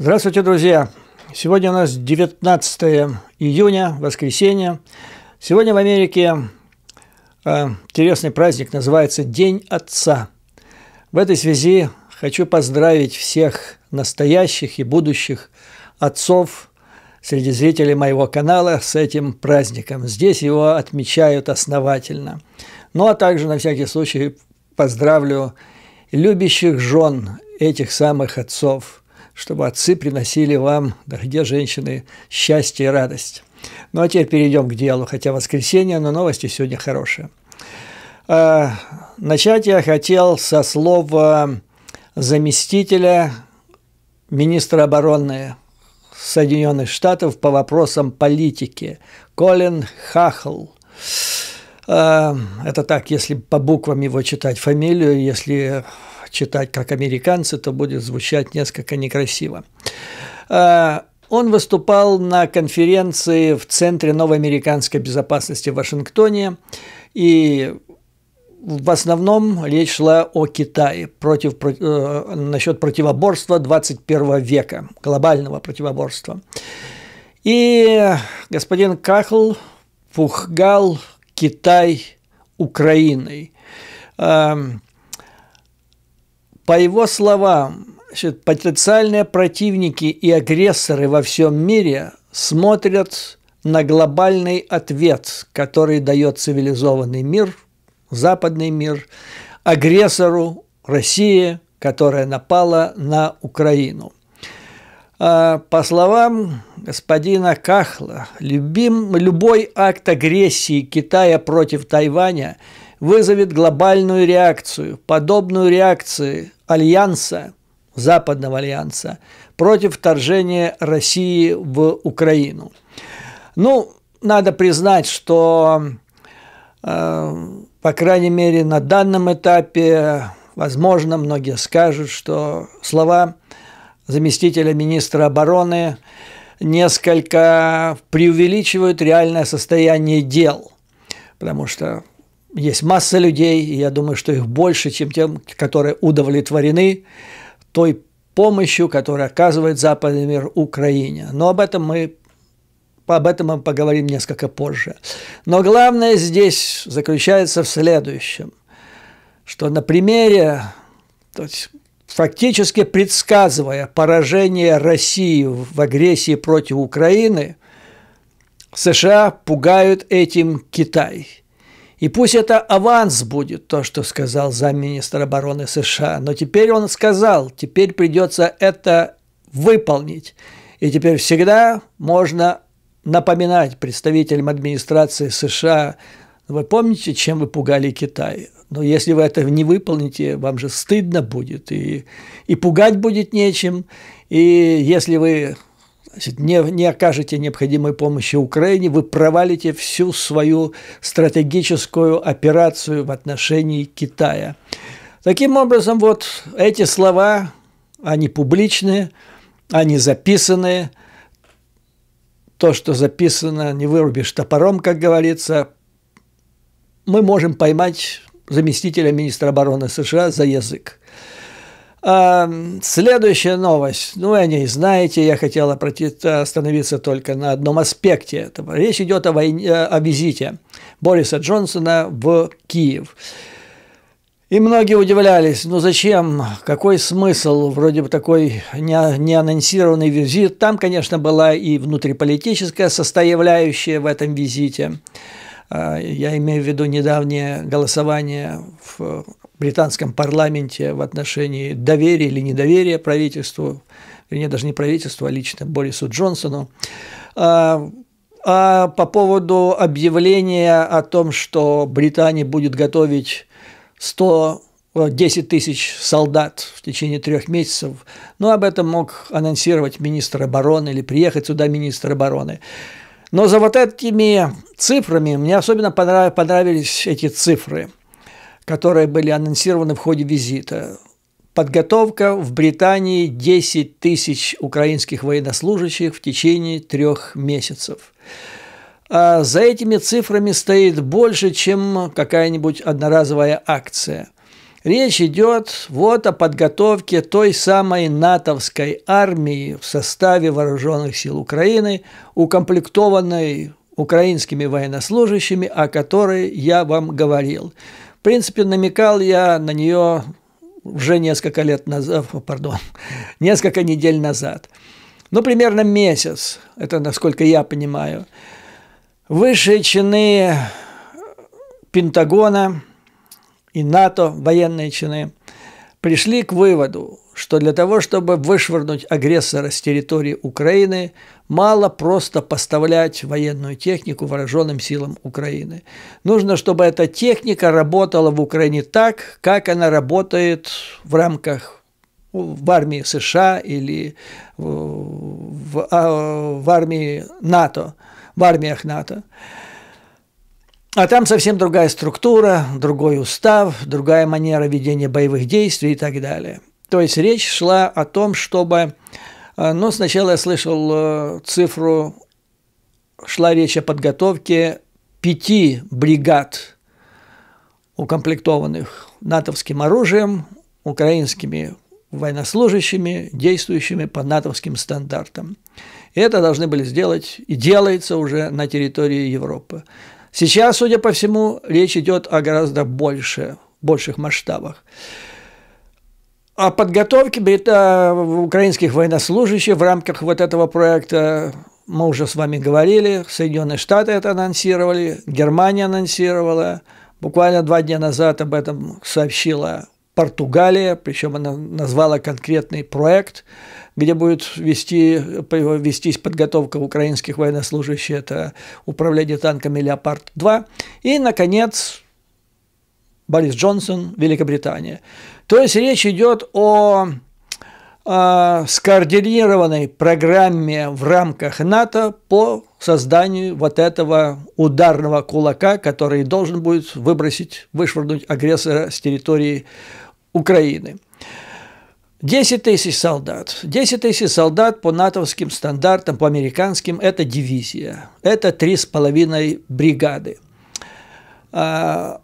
Здравствуйте, друзья! Сегодня у нас 19 июня, воскресенье. Сегодня в Америке э, интересный праздник называется День Отца. В этой связи хочу поздравить всех настоящих и будущих отцов среди зрителей моего канала с этим праздником. Здесь его отмечают основательно. Ну а также на всякий случай поздравлю любящих жен этих самых отцов – чтобы отцы приносили вам, дорогие женщины, счастье и радость. Ну а теперь перейдем к делу, хотя воскресенье, но новости сегодня хорошие. А, начать я хотел со слов заместителя министра обороны Соединенных Штатов по вопросам политики Колин Хахл. А, это так, если по буквам его читать фамилию, если читать как американцы, то будет звучать несколько некрасиво. А, он выступал на конференции в Центре новоамериканской безопасности в Вашингтоне, и в основном речь шла о Китае против, про, э, насчет противоборства 21 века, глобального противоборства. И господин Кахл пухгал Китай Украиной. Эм, по его словам, значит, потенциальные противники и агрессоры во всем мире смотрят на глобальный ответ, который дает цивилизованный мир, западный мир, агрессору России, которая напала на Украину. А, по словам господина Кахла, любим, любой акт агрессии Китая против Тайваня – вызовет глобальную реакцию, подобную реакции Альянса, Западного Альянса, против вторжения России в Украину. Ну, надо признать, что, э, по крайней мере, на данном этапе, возможно, многие скажут, что слова заместителя министра обороны несколько преувеличивают реальное состояние дел, потому что есть масса людей, и я думаю, что их больше, чем тем, которые удовлетворены той помощью, которую оказывает Западный мир Украине. Но об этом мы об этом мы поговорим несколько позже. Но главное здесь заключается в следующем, что на примере, то есть фактически предсказывая поражение России в агрессии против Украины, США пугают этим Китай – и пусть это аванс будет, то, что сказал замминистра обороны США. Но теперь он сказал, теперь придется это выполнить. И теперь всегда можно напоминать представителям администрации США, вы помните, чем вы пугали Китай? Но если вы это не выполните, вам же стыдно будет, и, и пугать будет нечем. И если вы значит, не, не окажете необходимой помощи Украине, вы провалите всю свою стратегическую операцию в отношении Китая. Таким образом, вот эти слова, они публичные, они записанные. То, что записано, не вырубишь топором, как говорится. Мы можем поймать заместителя министра обороны США за язык. Эм, следующая новость. Ну, вы о ней знаете. Я хотел остановиться только на одном аспекте. Этого. Речь идет о, войне, э, о визите Бориса Джонсона в Киев. И многие удивлялись, ну зачем, какой смысл, вроде бы такой неанонсированный визит. Там, конечно, была и внутриполитическая составляющая в этом визите. Э, я имею в виду недавнее голосование в британском парламенте в отношении доверия или недоверия правительству, вернее, даже не правительству, а лично Борису Джонсону. А, а по поводу объявления о том, что Британия будет готовить 100 10 тысяч солдат в течение трех месяцев. ну об этом мог анонсировать министр обороны или приехать сюда министр обороны. Но за вот этими цифрами мне особенно понравились эти цифры которые были анонсированы в ходе визита. Подготовка в Британии 10 тысяч украинских военнослужащих в течение трех месяцев. А за этими цифрами стоит больше, чем какая-нибудь одноразовая акция. Речь идет вот о подготовке той самой натовской армии в составе вооруженных сил Украины, укомплектованной украинскими военнослужащими, о которой я вам говорил. В принципе, намекал я на нее уже несколько лет назад, э, пардон, несколько недель назад. Ну, примерно месяц, это насколько я понимаю. Высшие чины э, Пентагона и НАТО, военные чины, пришли к выводу, что для того, чтобы вышвырнуть агрессора с территории Украины, Мало просто поставлять военную технику вооруженным силам Украины. Нужно, чтобы эта техника работала в Украине так, как она работает в рамках ну, в армии США или в, в, а, в армии НАТО, в армиях НАТО. А там совсем другая структура, другой устав, другая манера ведения боевых действий и так далее. То есть речь шла о том, чтобы а, но сначала я слышал э, цифру, шла речь о подготовке пяти бригад, укомплектованных натовским оружием, украинскими военнослужащими, действующими по натовским стандартам. И это должны были сделать и делается уже на территории Европы. Сейчас, судя по всему, речь идет о гораздо больше, больших масштабах о подготовке э, украинских военнослужащих в рамках вот этого проекта мы уже с вами говорили, Соединенные Штаты это анонсировали, Германия анонсировала, буквально два дня назад об этом сообщила Португалия, причем она назвала конкретный проект, где будет вести, вестись подготовка украинских военнослужащих, это управление танками «Леопард-2». И, наконец, Борис Джонсон, Великобритания. То есть речь идет о а, скоординированной программе в рамках НАТО по созданию вот этого ударного кулака, который должен будет выбросить, вышвырнуть агрессора с территории Украины. 10 тысяч солдат. 10 тысяч солдат по натовским стандартам, по американским, это дивизия. Это 3,5 бригады. А,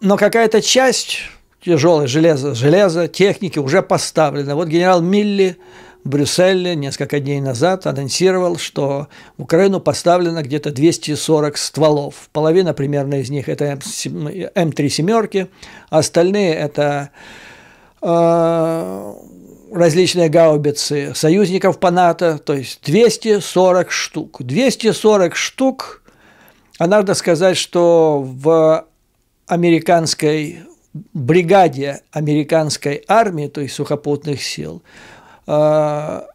но какая-то часть тяжелое железо, железо, техники уже поставлено. Вот генерал Милли в Брюсселе несколько дней назад анонсировал, что в Украину поставлено где-то 240 стволов. Половина примерно из них это М3 эм эм семерки, а остальные это э, различные гаубицы союзников по НАТО, то есть 240 штук. 240 штук, а надо сказать, что в американской бригаде американской армии, то есть сухопутных сил, а,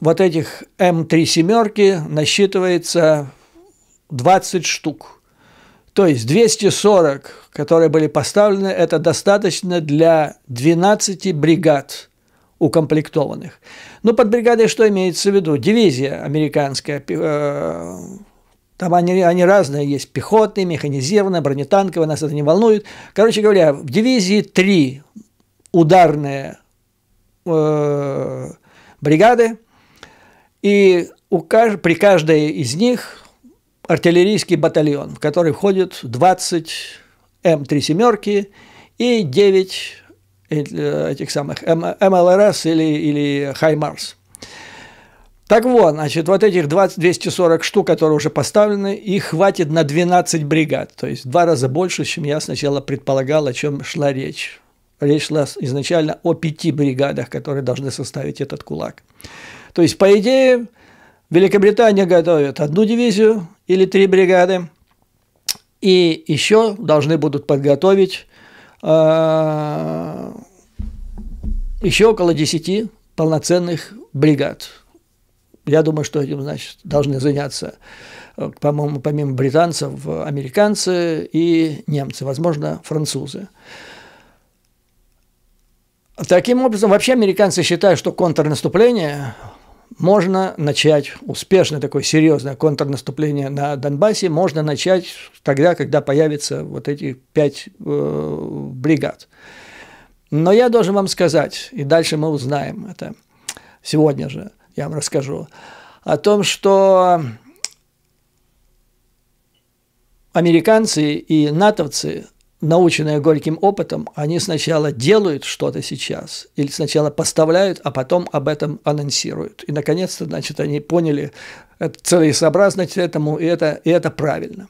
вот этих М3 эм семерки насчитывается 20 штук. То есть 240, которые были поставлены, это достаточно для 12 бригад укомплектованных. Ну, под бригадой что имеется в виду? Дивизия американская, э, там они, они разные есть, пехотные, механизированные, бронетанковые, нас это не волнует. Короче говоря, в дивизии три ударные э, бригады, и у, при каждой из них артиллерийский батальон, в который входит 20 М3 семерки и 9 э, этих самых МЛРС эм, эм или, или Хаймарс. Так вот, значит, вот этих 20, 240 штук, которые уже поставлены, их хватит на 12 бригад. То есть в два раза больше, чем я сначала предполагал, о чем шла речь. Речь шла изначально о пяти бригадах, которые должны составить этот кулак. То есть, по идее, Великобритания готовит одну дивизию или три бригады, и еще должны будут подготовить э, еще около 10 полноценных бригад я думаю, что этим, значит, должны заняться, э, по-моему, помимо британцев, американцы и немцы, возможно, французы. Таким образом, вообще американцы считают, что контрнаступление можно начать, успешное такое серьезное контрнаступление на Донбассе можно начать тогда, когда появятся вот эти пять э, бригад. Но я должен вам сказать, и дальше мы узнаем это сегодня же, я вам расскажу, о том, что американцы и натовцы, наученные горьким опытом, они сначала делают что-то сейчас, или сначала поставляют, а потом об этом анонсируют. И, наконец-то, значит, они поняли целесообразность этому, и это, и это правильно.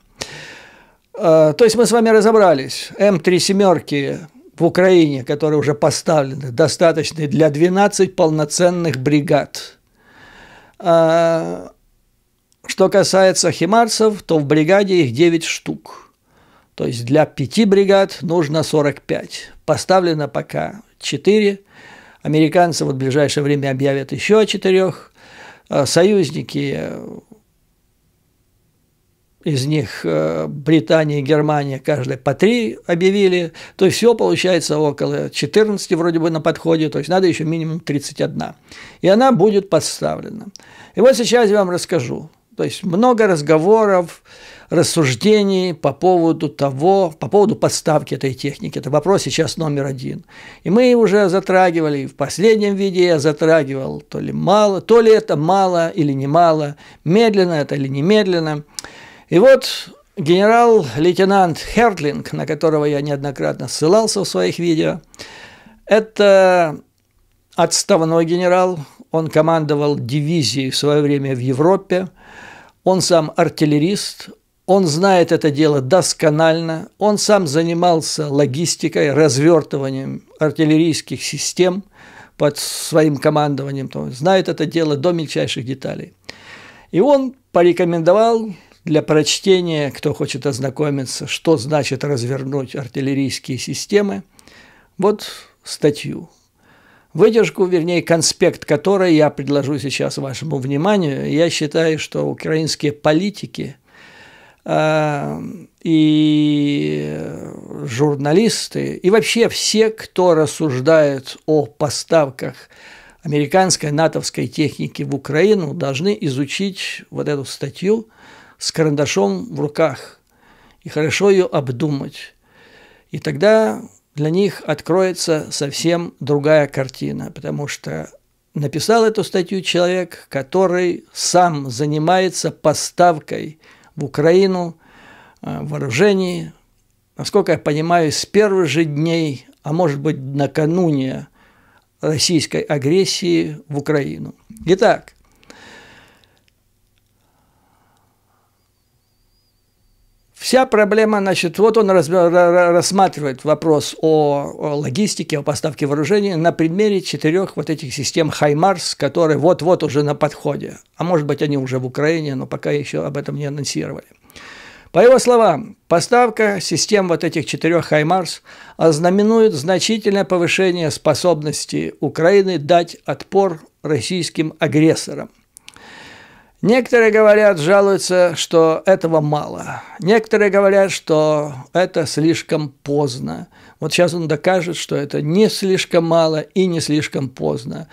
А, то есть мы с вами разобрались. М3 семерки в Украине, которые уже поставлены, достаточны для 12 полноценных бригад – а, что касается химарцев, то в бригаде их 9 штук. То есть для 5 бригад нужно 45. Поставлено пока 4. Американцы вот в ближайшее время объявят еще о 4. А, союзники из них э, Британия и Германия каждая по три объявили, то есть все получается около 14 вроде бы на подходе, то есть надо еще минимум 31. И она будет подставлена. И вот сейчас я вам расскажу. То есть много разговоров, рассуждений по поводу того, по поводу подставки этой техники. Это вопрос сейчас номер один. И мы уже затрагивали, в последнем виде я затрагивал, то ли мало, то ли это мало или немало, медленно это или немедленно. медленно. И вот генерал-лейтенант Хертлинг, на которого я неоднократно ссылался в своих видео, это отставной генерал, он командовал дивизией в свое время в Европе, он сам артиллерист, он знает это дело досконально, он сам занимался логистикой, развертыванием артиллерийских систем под своим командованием, знает это дело до мельчайших деталей. И он порекомендовал для прочтения, кто хочет ознакомиться, что значит развернуть артиллерийские системы, вот статью. Выдержку, вернее, конспект которой я предложу сейчас вашему вниманию. Я считаю, что украинские политики э, и журналисты, и вообще все, кто рассуждает о поставках американской, натовской техники в Украину, должны изучить вот эту статью – с карандашом в руках и хорошо ее обдумать. И тогда для них откроется совсем другая картина, потому что написал эту статью человек, который сам занимается поставкой в Украину э, вооружений, насколько я понимаю, с первых же дней, а может быть накануне российской агрессии в Украину. Итак, Вся проблема, значит, вот он рассматривает вопрос о, о логистике, о поставке вооружений на примере четырех вот этих систем «Хаймарс», которые вот-вот уже на подходе. А может быть, они уже в Украине, но пока еще об этом не анонсировали. По его словам, поставка систем вот этих четырех «Хаймарс» ознаменует значительное повышение способности Украины дать отпор российским агрессорам. Некоторые говорят, жалуются, что этого мало. Некоторые говорят, что это слишком поздно. Вот сейчас он докажет, что это не слишком мало и не слишком поздно.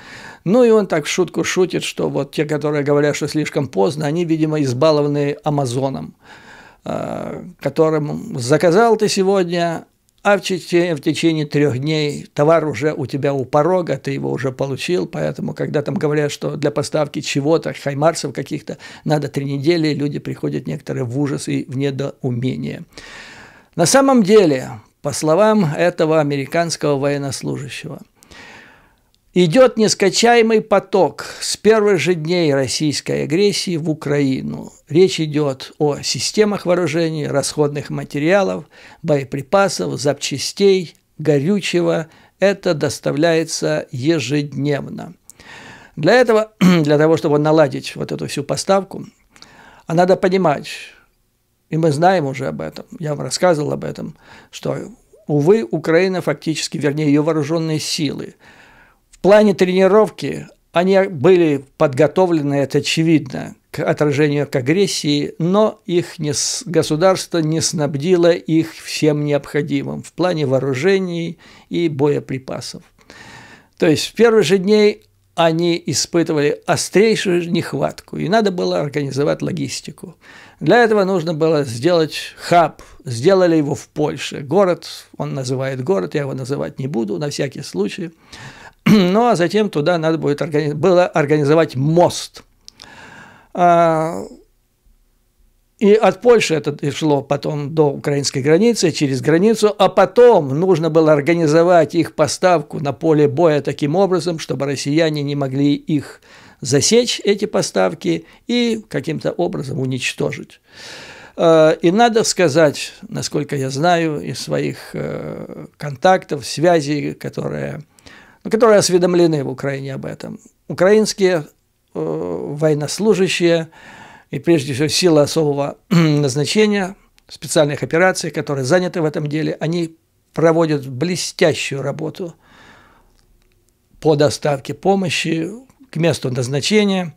Ну и он так в шутку шутит, что вот те, которые говорят, что слишком поздно, они, видимо, избалованы Амазоном э, которым заказал ты сегодня, а в течение, в течение трех дней товар уже у тебя у порога, ты его уже получил, поэтому, когда там говорят, что для поставки чего-то, хаймарсов каких-то, надо три недели, люди приходят некоторые в ужас и в недоумение. На самом деле, по словам этого американского военнослужащего – Идет нескачаемый поток с первых же дней российской агрессии в Украину. Речь идет о системах вооружений, расходных материалов, боеприпасов, запчастей, горючего. Это доставляется ежедневно. Для этого, для того, чтобы наладить вот эту всю поставку, а надо понимать, и мы знаем уже об этом, я вам рассказывал об этом, что, увы, Украина фактически, вернее, ее вооруженные силы – плане тренировки они были подготовлены, это очевидно, к отражению, к агрессии, но их не, государство не снабдило их всем необходимым в плане вооружений и боеприпасов. То есть в первые же дни они испытывали острейшую нехватку, и надо было организовать логистику. Для этого нужно было сделать хаб, сделали его в Польше. Город, он называет город, я его называть не буду на всякий случай. Ну, а затем туда надо будет органи... было организовать мост. А, и от Польши это шло потом до украинской границы, через границу, а потом нужно было организовать их поставку на поле боя таким образом, чтобы россияне не могли их засечь, эти поставки, и каким-то образом уничтожить. А, и надо сказать, насколько я знаю из своих э, контактов, связей, которые ну, которые осведомлены в Украине об этом. Украинские э, военнослужащие и прежде всего силы особого назначения, специальных операций, которые заняты в этом деле, они проводят блестящую работу по доставке помощи к месту назначения.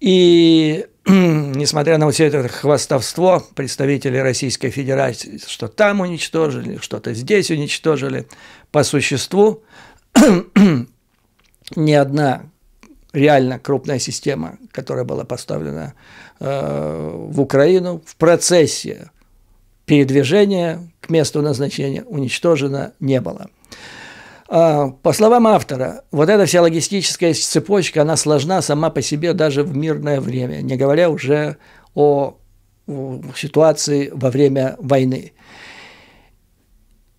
И несмотря на все это хвастовство представителей Российской Федерации, что там уничтожили, что-то здесь уничтожили, по существу ни одна реально крупная система, которая была поставлена э, в Украину, в процессе передвижения к месту назначения уничтожена не было. Э, а, по словам автора, вот эта вся логистическая цепочка, она сложна сама по себе даже в мирное время, не говоря уже о, о ситуации во время войны.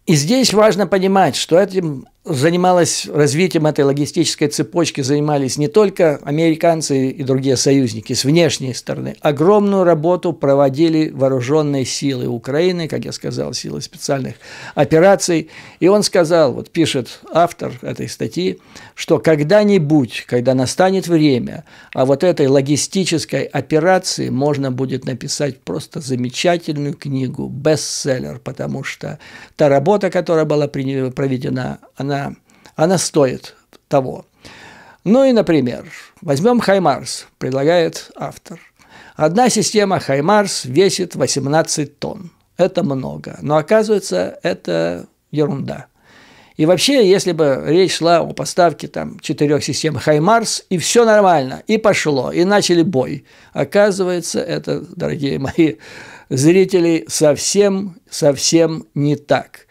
И здесь важно понимать, что этим занималась развитием этой логистической цепочки, занимались не только американцы и другие союзники с внешней стороны. Огромную работу проводили вооруженные силы Украины, как я сказал, силы специальных операций. И он сказал, вот пишет автор этой статьи, что когда-нибудь, когда настанет время, а вот этой логистической операции можно будет написать просто замечательную книгу, бестселлер, потому что та работа, которая была проведена, она она, она стоит того. Ну и, например, возьмем Хаймарс, предлагает автор. Одна система Хаймарс весит 18 тонн. Это много. Но оказывается, это ерунда. И вообще, если бы речь шла о поставке там, четырех систем Хаймарс, и все нормально, и пошло, и начали бой. Оказывается, это, дорогие мои зрители, совсем-совсем не так –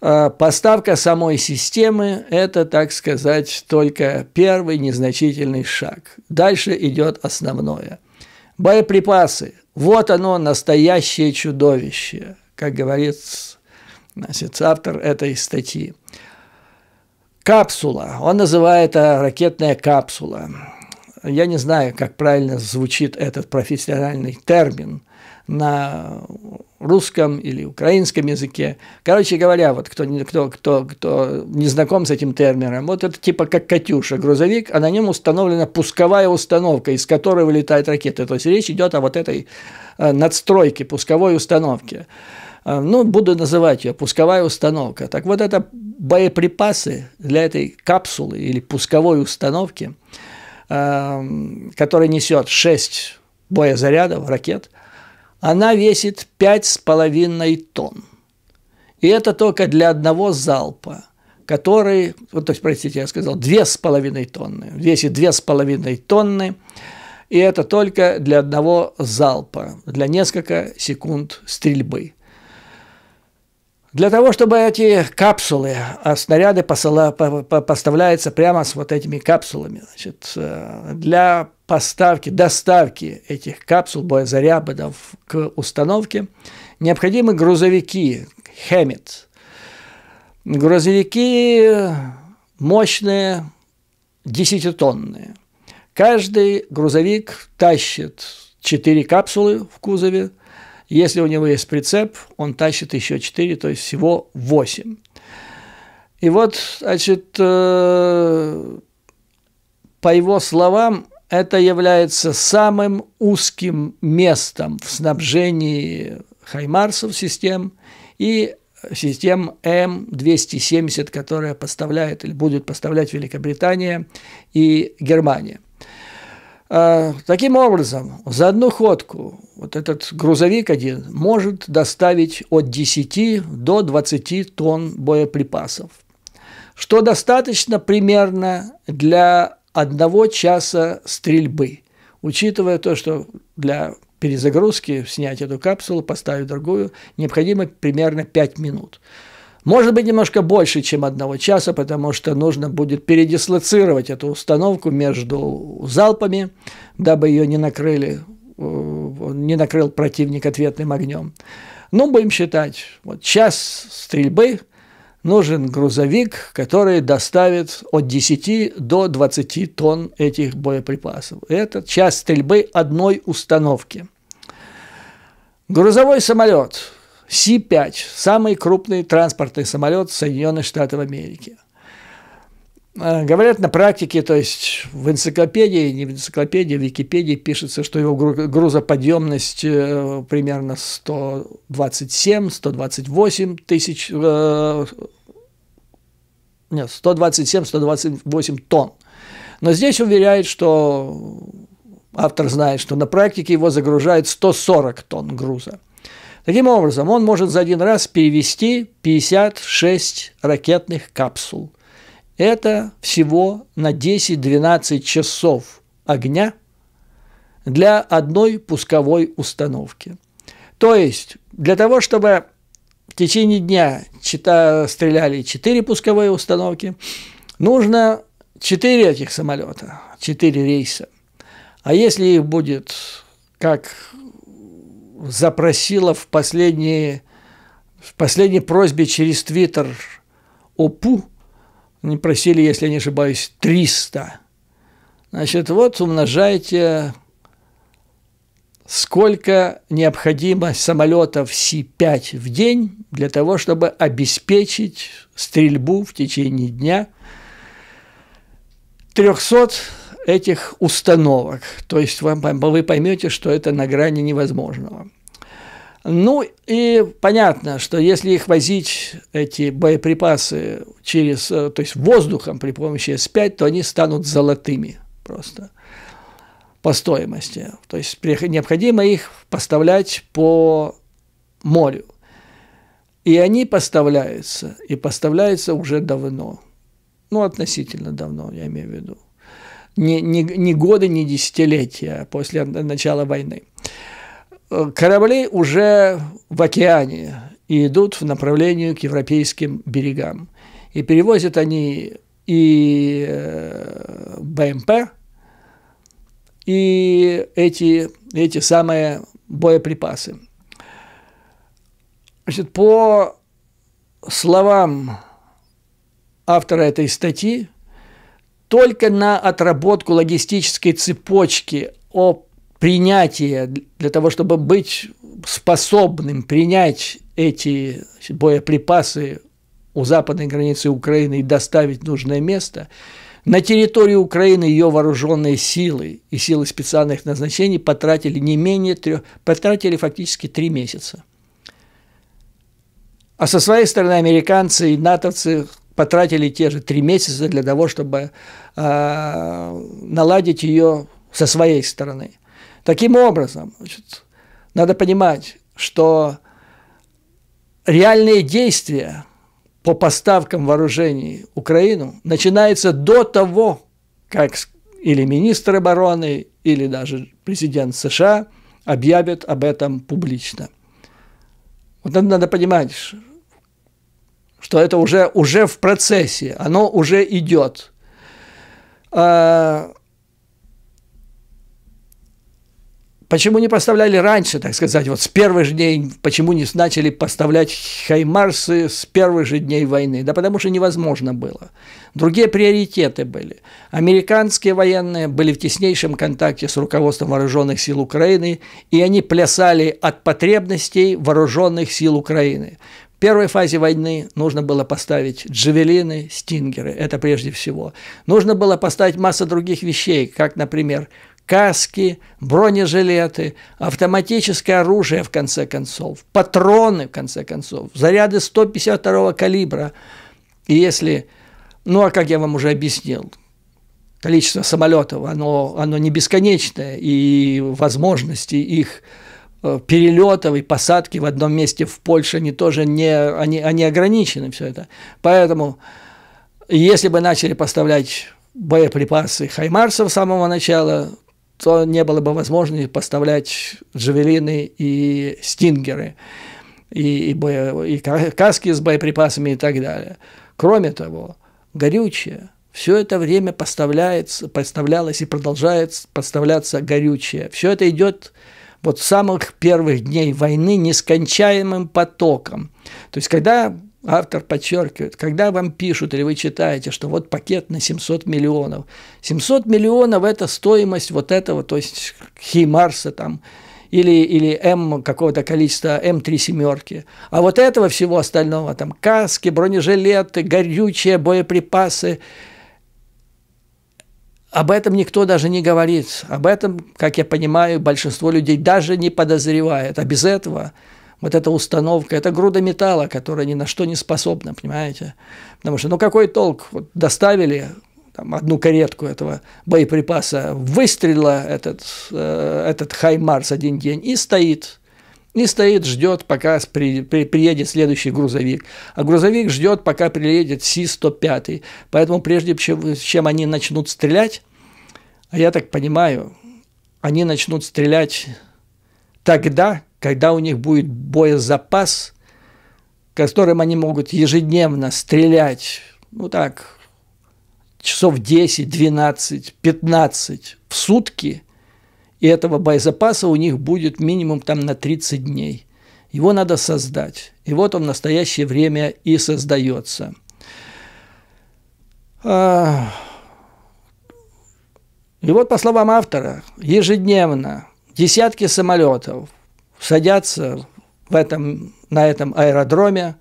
а, поставка самой системы – это, так сказать, только первый незначительный шаг. Дальше идет основное. Боеприпасы. Вот оно, настоящее чудовище, как говорит значит, автор этой статьи. Капсула. Он называет это а, ракетная капсула. Я не знаю, как правильно звучит этот профессиональный термин – на русском или украинском языке. Короче говоря, вот кто, кто, кто, кто не знаком с этим термином, вот это типа как «Катюша» грузовик, а на нем установлена пусковая установка, из которой вылетает ракета. То есть речь идет о вот этой э, надстройке, пусковой установке. Э, ну, буду называть ее пусковая установка. Так вот, это боеприпасы для этой капсулы или пусковой установки, э, которая несет 6 боезарядов, ракет – она весит 5,5 тонн. И это только для одного залпа, который, вот, то есть, простите, я сказал, 2,5 тонны, весит 2,5 тонны, и это только для одного залпа, для нескольких секунд стрельбы. Для того, чтобы эти капсулы, а снаряды посыла, по, по, поставляются прямо с вот этими капсулами. Значит, э, для поставки, доставки этих капсул, боезарядов к установке необходимы грузовики «Хэммит». Грузовики мощные, десятитонные. Каждый грузовик тащит четыре капсулы в кузове – если у него есть прицеп, он тащит еще 4, то есть всего 8. И вот, значит, э, по его словам, это является самым узким местом в снабжении хаймарсов систем и систем М270, которая поставляет или будет поставлять Великобритания и Германия. А, таким образом, за одну ходку вот этот грузовик один может доставить от 10 до 20 тонн боеприпасов, что достаточно примерно для одного часа стрельбы, учитывая то, что для перезагрузки снять эту капсулу, поставить другую, необходимо примерно 5 минут. Может быть, немножко больше, чем одного часа, потому что нужно будет передислоцировать эту установку между залпами, дабы ее не накрыли, э, не накрыл противник ответным огнем. Ну, будем считать, вот час стрельбы нужен грузовик, который доставит от 10 до 20 тонн этих боеприпасов. Это час стрельбы одной установки. Грузовой самолет – Си-5 – самый крупный транспортный самолет Соединенных Штатов Америки. А, говорят на практике, то есть в энциклопедии, не в энциклопедии, в Википедии пишется, что его грузоподъемность э, примерно 127-128 тысяч, э, нет, 127-128 тонн. Но здесь уверяет, что автор знает, что на практике его загружает 140 тонн груза. Таким образом, он может за один раз перевести 56 ракетных капсул. Это всего на 10-12 часов огня для одной пусковой установки. То есть, для того, чтобы в течение дня чита, стреляли 4 пусковые установки, нужно 4 этих самолета, 4 рейса. А если их будет, как запросила в последней, в последней просьбе через Твиттер ОПУ, они просили, если я не ошибаюсь, 300. Значит, вот умножайте, сколько необходимо самолетов Си-5 в день для того, чтобы обеспечить стрельбу в течение дня 300 этих установок. То есть вам, вы поймете, что это на грани невозможного. Ну и понятно, что если их возить, эти боеприпасы, через, э, то есть воздухом при помощи С-5, то они станут золотыми просто по стоимости. То есть необходимо их поставлять по морю. И они поставляются, и поставляются уже давно. Ну, относительно давно, я имею в виду не, не, не годы, не десятилетия после начала войны. Корабли уже в океане и идут в направлении к европейским берегам. И перевозят они и э, БМП, и эти, эти самые боеприпасы. Значит, по словам автора этой статьи, только на отработку логистической цепочки о принятии, для того, чтобы быть способным принять эти боеприпасы у западной границы Украины и доставить нужное место, на территории Украины ее вооруженные силы и силы специальных назначений потратили не менее трех, потратили фактически три месяца. А со своей стороны американцы и натовцы потратили те же три месяца для того, чтобы э, наладить ее со своей стороны. Таким образом, значит, надо понимать, что реальные действия по поставкам вооружений Украину начинаются до того, как или министр обороны, или даже президент США объявят об этом публично. Вот надо понимать, что это уже, уже в процессе, оно уже идет. А, почему не поставляли раньше, так сказать, вот с первых же дней, почему не начали поставлять хаймарсы с первых же дней войны? Да потому что невозможно было. Другие приоритеты были. Американские военные были в теснейшем контакте с руководством вооруженных сил Украины, и они плясали от потребностей вооруженных сил Украины первой фазе войны нужно было поставить джавелины, стингеры, это прежде всего. Нужно было поставить масса других вещей, как, например, каски, бронежилеты, автоматическое оружие, в конце концов, патроны, в конце концов, заряды 152 калибра. И если, ну, а как я вам уже объяснил, количество самолетов, оно, оно не бесконечное, и возможности их Э, перелетов и посадки в одном месте в Польше, они тоже не, они, они ограничены все это. Поэтому, если бы начали поставлять боеприпасы Хаймарсов с самого начала, то не было бы возможности поставлять джавелины и стингеры, и, и, боя, и каски с боеприпасами и так далее. Кроме того, горючее. Все это время поставляется, поставлялось и продолжает поставляться горючее. Все это идет вот самых первых дней войны нескончаемым потоком. То есть, когда автор подчеркивает, когда вам пишут или вы читаете, что вот пакет на 700 миллионов, 700 миллионов – это стоимость вот этого, то есть Химарса там, или, или М какого-то количества, М3 семерки. А вот этого всего остального, там каски, бронежилеты, горючие, боеприпасы, об этом никто даже не говорит. Об этом, как я понимаю, большинство людей даже не подозревает. А без этого вот эта установка, это груда металла, которая ни на что не способна, понимаете? Потому что, ну какой толк? Вот доставили там, одну каретку этого боеприпаса, выстрела этот, э, этот Хаймарс один день и стоит – и стоит, ждет, пока при, при, приедет следующий грузовик. А грузовик ждет, пока приедет Си-105. Поэтому прежде чем, чем они начнут стрелять, а я так понимаю, они начнут стрелять тогда, когда у них будет боезапас, которым они могут ежедневно стрелять, ну так, часов 10, 12, 15 в сутки – и этого боезапаса у них будет минимум там на 30 дней. Его надо создать. И вот он в настоящее время и создается. А, и вот, по словам автора, ежедневно десятки самолетов садятся в этом, на этом аэродроме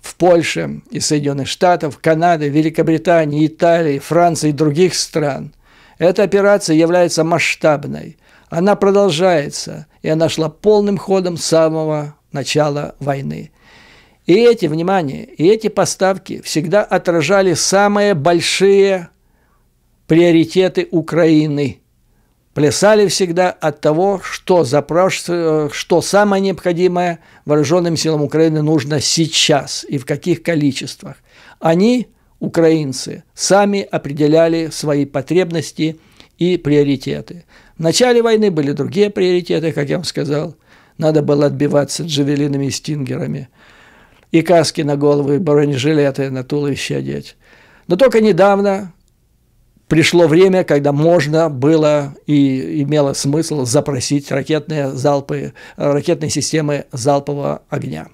в Польше, из Соединенных Штатов, Канады, Великобритании, Италии, Франции и других стран – эта операция является масштабной. Она продолжается, и она шла полным ходом с самого начала войны. И эти, внимание, и эти поставки всегда отражали самые большие приоритеты Украины. Плясали всегда от того, что, запрос... Э, что самое необходимое вооруженным силам Украины нужно сейчас и в каких количествах. Они украинцы сами определяли свои потребности и приоритеты. В начале войны были другие приоритеты, как я вам сказал. Надо было отбиваться джавелинами и стингерами. И каски на голову, и бронежилеты на туловище одеть. Но только недавно пришло время, когда можно было и имело смысл запросить ракетные, залпы, ракетные системы залпового огня.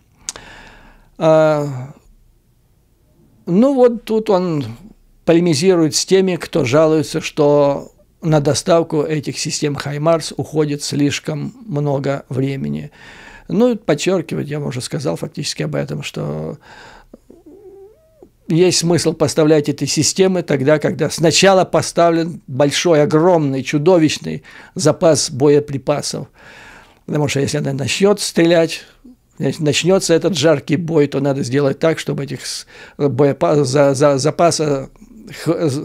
А, ну вот тут он полемизирует с теми, кто жалуется, что на доставку этих систем HIMARS уходит слишком много времени. Ну, подчеркивать, я уже сказал фактически об этом, что есть смысл поставлять эти системы тогда, когда сначала поставлен большой, огромный, чудовищный запас боеприпасов. Потому что если она начнет стрелять начнется этот жаркий бой, то надо сделать так, чтобы этих э, боепас, за, запаса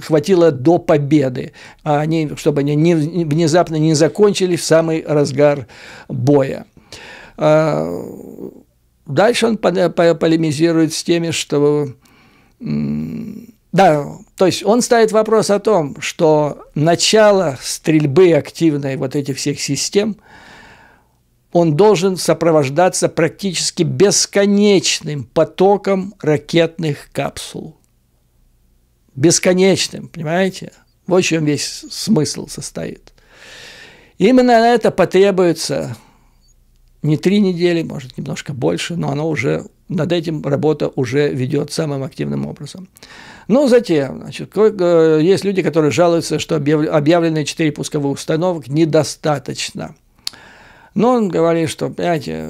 хватило до победы, а они, чтобы они не, внезапно не закончились в самый разгар боя. А, дальше он полемизирует с теми, что... Да, то есть он ставит вопрос о том, что начало стрельбы активной вот этих всех систем – он должен сопровождаться практически бесконечным потоком ракетных капсул. Бесконечным, понимаете? Вот в чем весь смысл состоит. Именно на это потребуется не три недели, может, немножко больше, но оно уже над этим работа уже ведет самым активным образом. Ну, затем, значит, э, есть люди, которые жалуются, что объявленные четыре пусковых установок недостаточно – но он говорит, что, понимаете,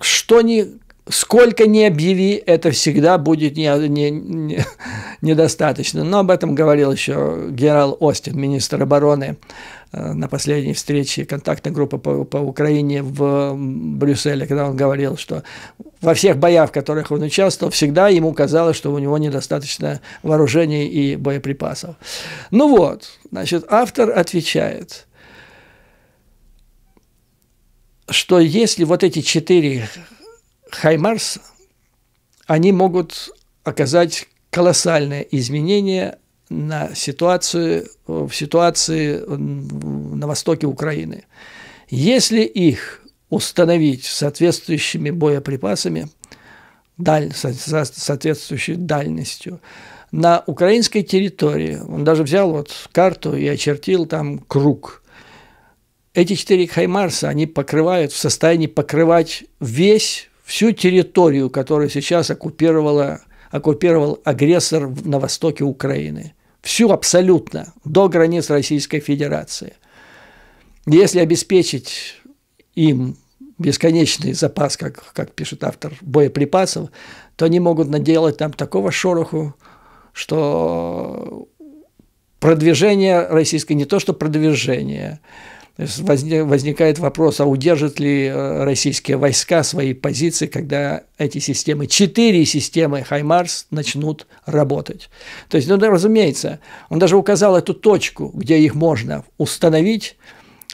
что ни, сколько ни объяви, это всегда будет не, не, не, недостаточно. Но об этом говорил еще генерал Остин, министр обороны, э, на последней встрече контактной группы по, по Украине в Брюсселе, когда он говорил, что во всех боях, в которых он участвовал, всегда ему казалось, что у него недостаточно вооружений и боеприпасов. Ну вот, значит, автор отвечает – что если вот эти четыре Хаймарс, они могут оказать колоссальное изменение на ситуацию, в ситуации на востоке Украины. Если их установить соответствующими боеприпасами, даль, соответствующей дальностью, на украинской территории, он даже взял вот карту и очертил там круг – эти четыре Хаймарса, они покрывают, в состоянии покрывать весь, всю территорию, которую сейчас оккупировала, оккупировал агрессор на востоке Украины. Всю абсолютно, до границ Российской Федерации. Если обеспечить им бесконечный запас, как, как пишет автор, боеприпасов, то они могут наделать там такого шороху, что продвижение российское, не то что продвижение, возникает вопрос, а удержат ли э, российские войска свои позиции, когда эти системы, четыре системы «Хаймарс» начнут работать. То есть, ну, да, разумеется, он даже указал эту точку, где их можно установить,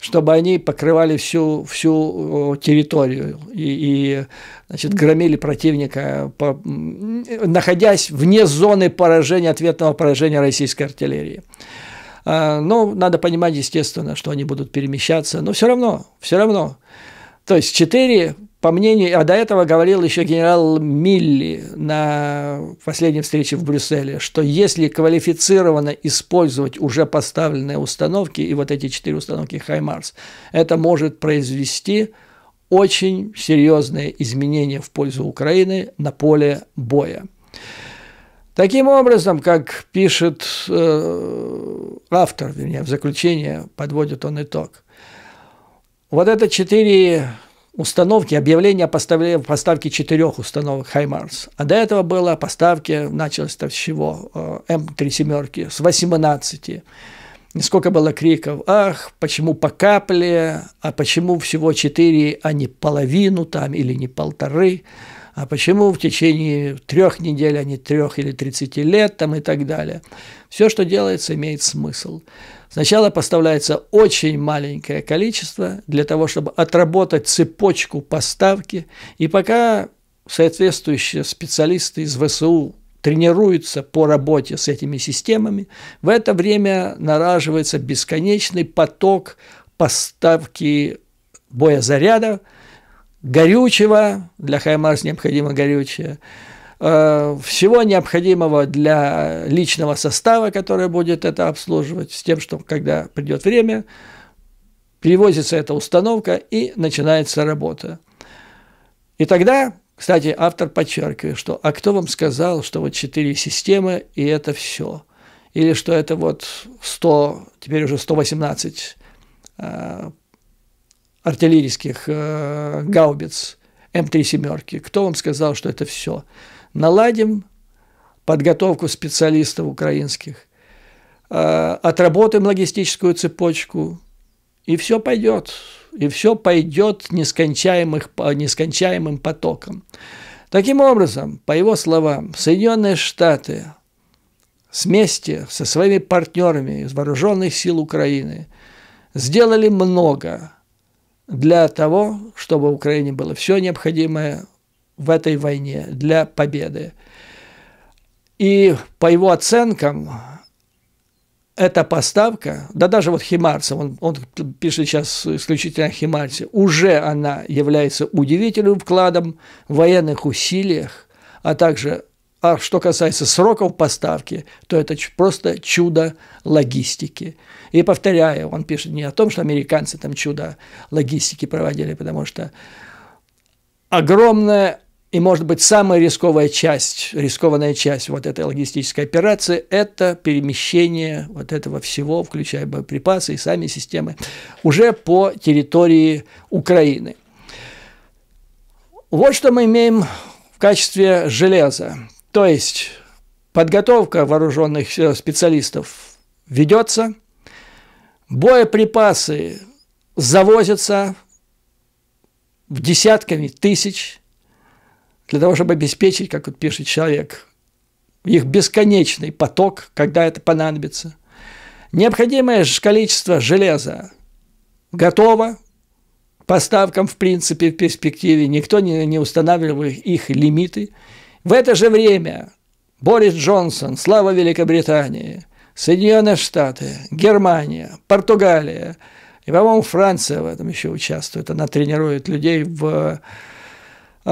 чтобы они покрывали всю, всю территорию и, и значит, громили противника, по, находясь вне зоны поражения, ответного поражения российской артиллерии. А, ну, надо понимать, естественно, что они будут перемещаться, но все равно, все равно. То есть четыре, по мнению, а до этого говорил еще генерал Милли на последней встрече в Брюсселе, что если квалифицированно использовать уже поставленные установки, и вот эти четыре установки Хаймарс, это может произвести очень серьезные изменения в пользу Украины на поле боя. Таким образом, как пишет э, автор, вернее, в заключение подводит он итог. Вот это четыре установки, объявление о поставке, четырех установок «Хаймарс». А до этого было поставки, началось то всего чего, э, М3 семерки, с 18. Сколько было криков, ах, почему по капле, а почему всего четыре, а не половину там или не полторы а почему в течение трех недель, а не трех или тридцати лет там и так далее. Все, что делается, имеет смысл. Сначала поставляется очень маленькое количество для того, чтобы отработать цепочку поставки, и пока соответствующие специалисты из ВСУ тренируются по работе с этими системами, в это время нараживается бесконечный поток поставки боезаряда – горючего, для Хаймарс необходимо горючее, э, всего необходимого для личного состава, который будет это обслуживать, с тем, что когда придет время, перевозится эта установка и начинается работа. И тогда, кстати, автор подчеркивает, что «а кто вам сказал, что вот четыре системы и это все?» Или что это вот 100, теперь уже 118 артиллерийских э, гаубиц М3 эм «семерки». Кто вам сказал, что это все? Наладим подготовку специалистов украинских, э, отработаем логистическую цепочку, и все пойдет. И все пойдет нескончаемых, нескончаемым потоком. Таким образом, по его словам, Соединенные Штаты вместе со своими партнерами из вооруженных сил Украины сделали много – для того, чтобы Украине было все необходимое в этой войне для победы. И по его оценкам, эта поставка, да даже вот Химарцев, он, он пишет сейчас исключительно о Химарсе, уже она является удивительным вкладом в военных усилиях, а также а что касается сроков поставки, то это просто чудо логистики. И повторяю, он пишет не о том, что американцы там чудо логистики проводили, потому что огромная и, может быть, самая рисковая часть, рискованная часть вот этой логистической операции – это перемещение вот этого всего, включая боеприпасы и сами системы, уже по территории Украины. Вот что мы имеем в качестве железа. То есть подготовка вооруженных э, специалистов ведется, боеприпасы завозятся в десятками тысяч для того, чтобы обеспечить, как вот пишет человек, их бесконечный поток, когда это понадобится. Необходимое же количество железа готово поставкам, в принципе, в перспективе. Никто не, не устанавливал их лимиты. В это же время Борис Джонсон, слава Великобритании, Соединенные Штаты, Германия, Португалия, и, по-моему, Франция в этом еще участвует. Она тренирует людей в, в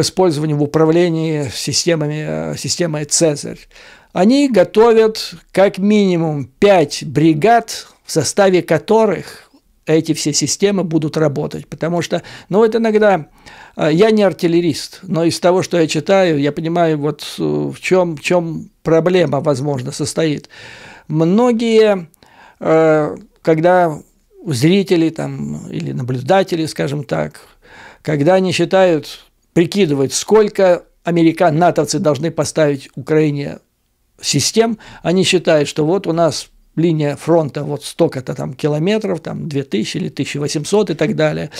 использовании, в управлении системами, системой «Цезарь». Они готовят как минимум пять бригад, в составе которых эти все системы будут работать. Потому что, ну вот иногда, а, я не артиллерист, но из того, что я читаю, я понимаю, вот э, в чем, в чем проблема, возможно, состоит. Многие, э, когда зрители там, или наблюдатели, скажем так, когда они считают, прикидывают, сколько американ, натовцы должны поставить Украине систем, они считают, что вот у нас линия фронта вот столько-то там километров, там 2000 или 1800 и так далее.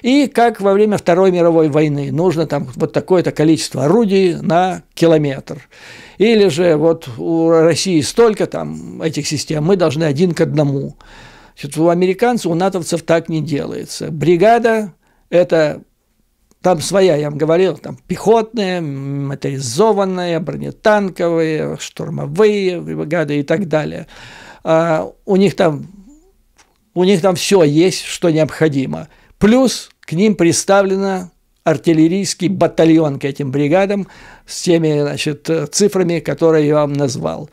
И как во время Второй мировой войны нужно там вот такое-то количество орудий на километр. Или же вот у России столько там этих систем, мы должны один к одному. Значит, у американцев, у натовцев так не делается. Бригада – это там своя, я вам говорил, там пехотные, моторизованные, бронетанковые, штурмовые бригады и так далее. А, у них там, у них там все есть, что необходимо. Плюс к ним представлено артиллерийский батальон к этим бригадам с теми значит, цифрами, которые я вам назвал.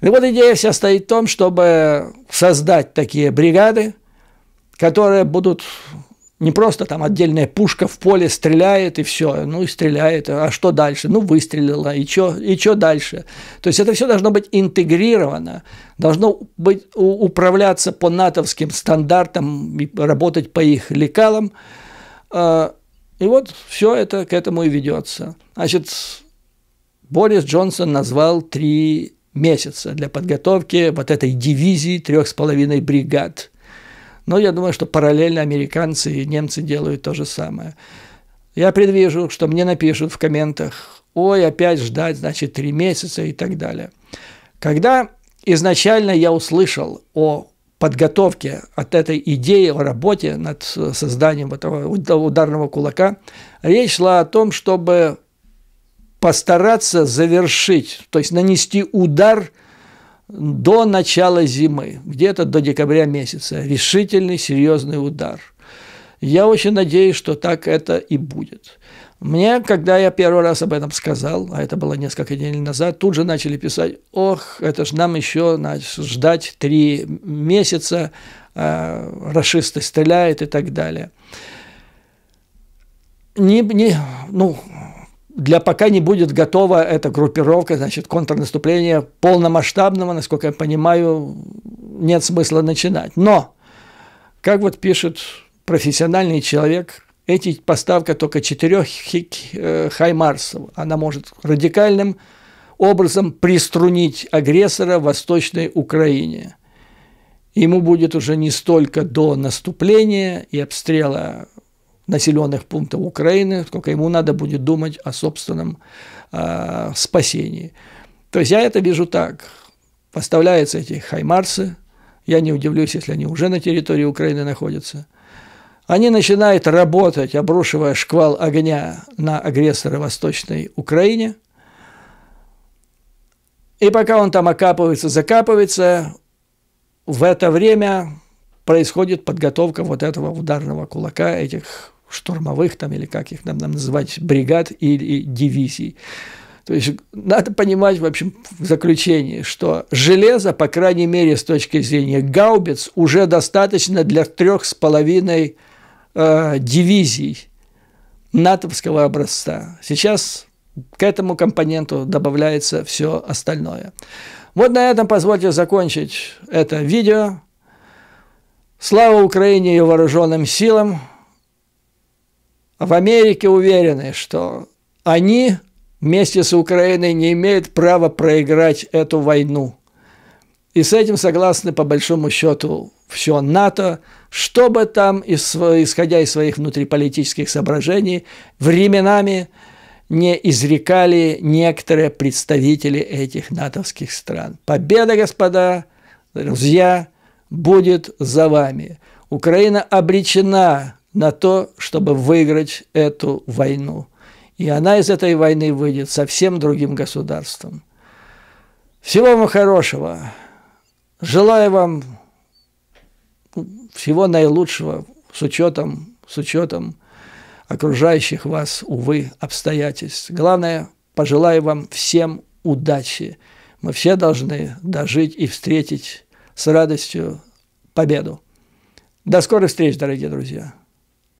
И вот идея вся стоит в том, чтобы создать такие бригады, которые будут не просто там отдельная пушка в поле стреляет и все, ну и стреляет, а что дальше? Ну выстрелила, и что и чё дальше? То есть это все должно быть интегрировано, должно быть, управляться по натовским стандартам, и работать по их лекалам. А, и вот все это к этому и ведется. Значит, Борис Джонсон назвал три месяца для подготовки вот этой дивизии трех с половиной бригад – но я думаю, что параллельно американцы и немцы делают то же самое. Я предвижу, что мне напишут в комментах, ой, опять ждать, значит, три месяца и так далее. Когда изначально я услышал о подготовке от этой идеи, о работе над созданием этого ударного кулака, речь шла о том, чтобы постараться завершить, то есть нанести удар до начала зимы, где-то до декабря месяца, решительный, серьезный удар. Я очень надеюсь, что так это и будет. Мне, когда я первый раз об этом сказал, а это было несколько недель назад, тут же начали писать, ох, это ж нам еще надо ждать три месяца, э, а, расисты стреляют и так далее. Не, не, ну, для пока не будет готова эта группировка, значит, контрнаступление полномасштабного, насколько я понимаю, нет смысла начинать. Но, как вот пишет профессиональный человек, эти поставка только четырех э, хаймарсов, она может радикальным образом приструнить агрессора в Восточной Украине. Ему будет уже не столько до наступления и обстрела населенных пунктов Украины, сколько ему надо будет думать о собственном э, спасении. То есть я это вижу так. Поставляются эти хаймарсы, я не удивлюсь, если они уже на территории Украины находятся. Они начинают работать, обрушивая шквал огня на агрессора Восточной Украине. И пока он там окапывается, закапывается, в это время происходит подготовка вот этого ударного кулака, этих штурмовых там или как их нам, нам называть, бригад или дивизий. То есть надо понимать, в общем, в заключении, что железо, по крайней мере, с точки зрения гаубиц, уже достаточно для трех с половиной э, дивизий натовского образца. Сейчас к этому компоненту добавляется все остальное. Вот на этом позвольте закончить это видео. Слава Украине и вооруженным силам! в Америке уверены, что они вместе с Украиной не имеют права проиграть эту войну. И с этим согласны по большому счету все НАТО, чтобы там, исходя из своих внутриполитических соображений, временами не изрекали некоторые представители этих натовских стран. Победа, господа, друзья, будет за вами. Украина обречена на то, чтобы выиграть эту войну. И она из этой войны выйдет совсем другим государством. Всего вам хорошего. Желаю вам всего наилучшего с учетом, с учетом окружающих вас, увы, обстоятельств. Главное, пожелаю вам всем удачи. Мы все должны дожить и встретить с радостью победу. До скорых встреч, дорогие друзья!